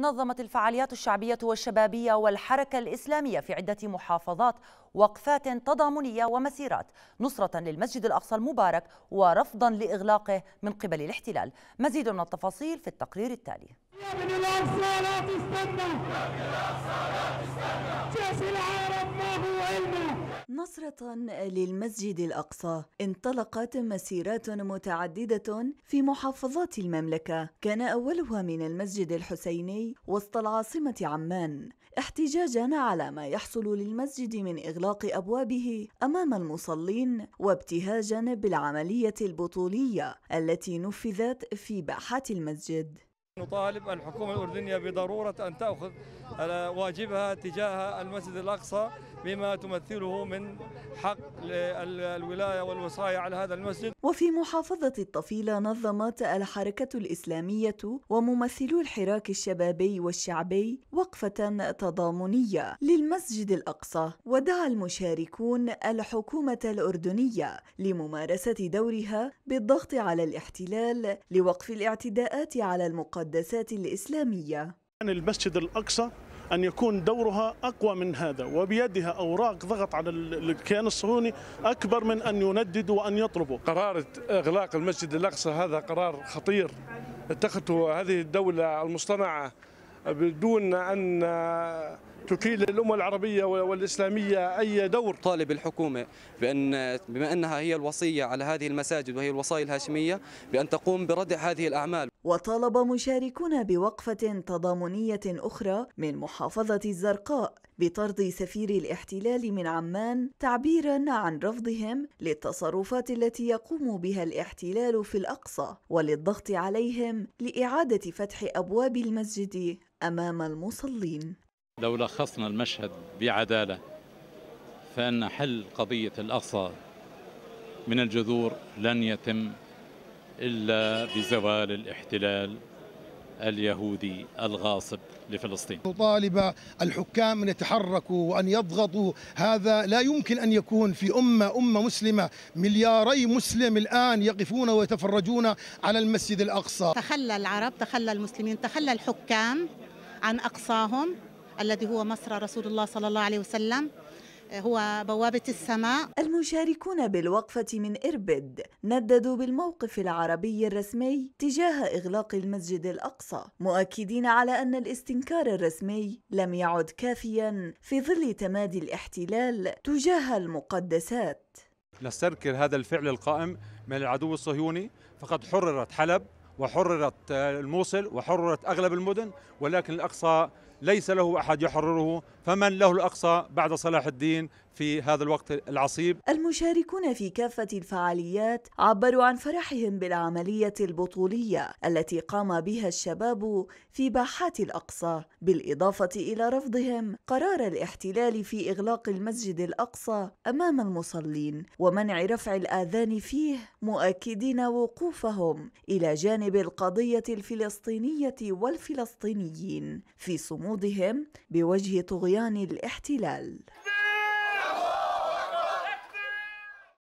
نظمت الفعاليات الشعبية والشبابية والحركة الإسلامية في عدة محافظات وقفات تضامنية ومسيرات نصرة للمسجد الأقصى المبارك ورفضا لإغلاقه من قبل الاحتلال مزيد من التفاصيل في التقرير التالي نصرة للمسجد الأقصى انطلقت مسيرات متعددة في محافظات المملكة كان أولها من المسجد الحسيني وسط العاصمة عمان احتجاجا على ما يحصل للمسجد من إغلاق أبوابه أمام المصلين وابتهاجا بالعملية البطولية التي نفذت في باحات المسجد نطالب الحكومة الأردنية بضرورة أن تأخذ واجبها تجاه المسجد الأقصى بما تمثله من حق الولاية والوصاية على هذا المسجد وفي محافظة الطفيلة نظمت الحركة الإسلامية وممثلو الحراك الشبابي والشعبي وقفة تضامنية للمسجد الأقصى ودعا المشاركون الحكومة الأردنية لممارسة دورها بالضغط على الاحتلال لوقف الاعتداءات على المقدمين المقدسات الإسلامية عن المسجد الأقصى أن يكون دورها أقوى من هذا وبيدها أوراق ضغط على الكيان الصهيوني أكبر من أن ينددوا وأن يطلبوا قرار إغلاق المسجد الأقصى هذا قرار خطير اتخذته هذه الدولة المصطنعة بدون أن تكيل للأمة العربية والإسلامية أي دور طالب الحكومة بأن بما أنها هي الوصية على هذه المساجد وهي الوصايا الهاشمية بأن تقوم بردع هذه الأعمال وطالب مشاركون بوقفة تضامنية أخرى من محافظة الزرقاء بطرد سفير الاحتلال من عمان تعبيرا عن رفضهم للتصرفات التي يقوم بها الاحتلال في الأقصى وللضغط عليهم لإعادة فتح أبواب المسجد أمام المصلين لو لخصنا المشهد بعدالة فأن حل قضية الأقصى من الجذور لن يتم إلا بزوال الاحتلال اليهودي الغاصب لفلسطين طالب الحكام أن يتحركوا وأن يضغطوا هذا لا يمكن أن يكون في أمة أمة مسلمة ملياري مسلم الآن يقفون ويتفرجون على المسجد الأقصى تخلى العرب تخلى المسلمين تخلى الحكام عن أقصاهم الذي هو مصر رسول الله صلى الله عليه وسلم آه، هو بوابة السماء المشاركون بالوقفة من إربد نددوا بالموقف العربي الرسمي تجاه إغلاق المسجد الأقصى مؤكدين على أن الاستنكار الرسمي لم يعد كافيا في ظل تمادي الاحتلال تجاه المقدسات نستنكر هذا الفعل القائم من العدو الصهيوني فقد حررت حلب وحررت آه، الموصل وحررت أغلب المدن ولكن الأقصى ليس له أحد يحرره فمن له الأقصى بعد صلاح الدين في هذا الوقت العصيب المشاركون في كافة الفعاليات عبروا عن فرحهم بالعملية البطولية التي قام بها الشباب في باحات الأقصى بالإضافة إلى رفضهم قرار الاحتلال في إغلاق المسجد الأقصى أمام المصلين ومنع رفع الآذان فيه مؤكدين وقوفهم إلى جانب القضية الفلسطينية والفلسطينيين في صمود وصمودهم بوجه طغيان الاحتلال